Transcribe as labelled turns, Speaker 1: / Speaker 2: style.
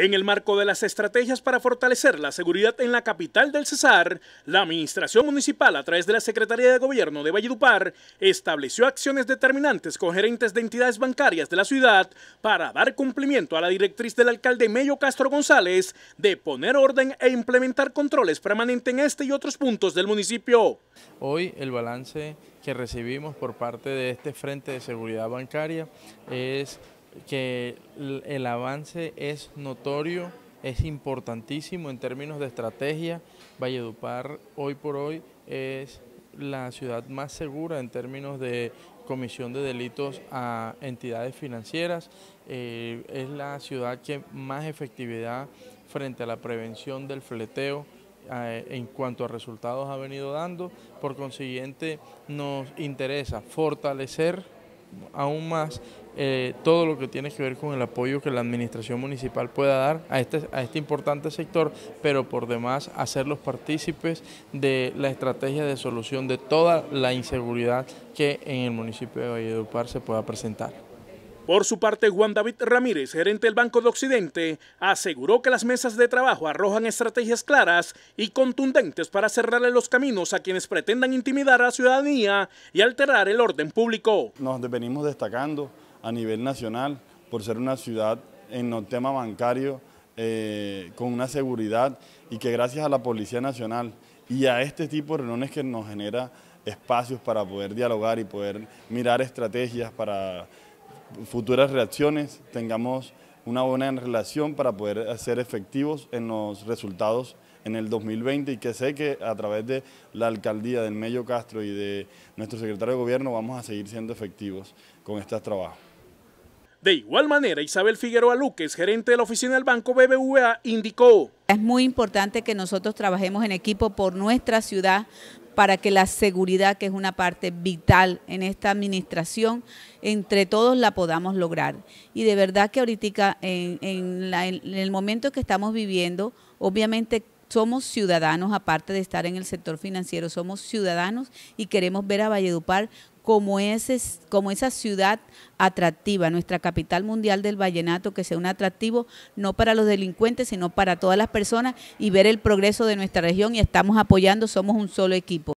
Speaker 1: En el marco de las estrategias para fortalecer la seguridad en la capital del Cesar, la Administración Municipal, a través de la Secretaría de Gobierno de Valledupar, estableció acciones determinantes con gerentes de entidades bancarias de la ciudad para dar cumplimiento a la directriz del alcalde Mello Castro González de poner orden e implementar controles permanentes en este y otros puntos
Speaker 2: del municipio. Hoy el balance que recibimos por parte de este Frente de Seguridad Bancaria es que el, avance es notorio, es importantísimo en términos de estrategia. Valledupar hoy por hoy es la ciudad más segura en términos de comisión de delitos a entidades financieras. Eh, es la ciudad que más efectividad frente a la prevención del fleteo eh, en cuanto a resultados ha venido dando. Por consiguiente, nos interesa fortalecer aún más eh, todo lo que tiene que ver con el apoyo que la administración municipal pueda dar a este, a este importante sector, pero por demás hacerlos partícipes de la estrategia de solución de toda la inseguridad que en el municipio de Valledupar se pueda presentar.
Speaker 1: Por su parte, Juan David Ramírez, gerente del Banco de Occidente, aseguró que las mesas de trabajo arrojan estrategias claras y contundentes para cerrarle los
Speaker 3: caminos a quienes pretendan intimidar a la ciudadanía y alterar el orden público. Nos venimos destacando a nivel nacional por ser una ciudad en el tema bancario eh, con una seguridad y que gracias a la Policía Nacional y a este tipo de reuniones que nos genera espacios para poder dialogar y poder mirar estrategias para futuras reacciones tengamos una buena relación para poder ser efectivos en los resultados en el 2020 y que sé que a través de la alcaldía del Mello Castro y de nuestro secretario de gobierno vamos a seguir siendo efectivos con este trabajo.
Speaker 1: De igual manera, Isabel Figueroa Luques, gerente de la oficina del Banco
Speaker 4: BBVA, indicó. Es muy importante que nosotros trabajemos en equipo por nuestra ciudad para que la seguridad, que es una parte vital en esta administración, entre todos la podamos lograr. Y de verdad que ahorita, en, en el momento que estamos viviendo, obviamente somos ciudadanos, aparte de estar en el sector financiero, somos ciudadanos y queremos ver a Valledupar como, ese, como esa ciudad atractiva, nuestra capital mundial del vallenato, que sea un atractivo no para los delincuentes, sino para todas las personas y ver el progreso de nuestra región y estamos apoyando, somos un solo equipo.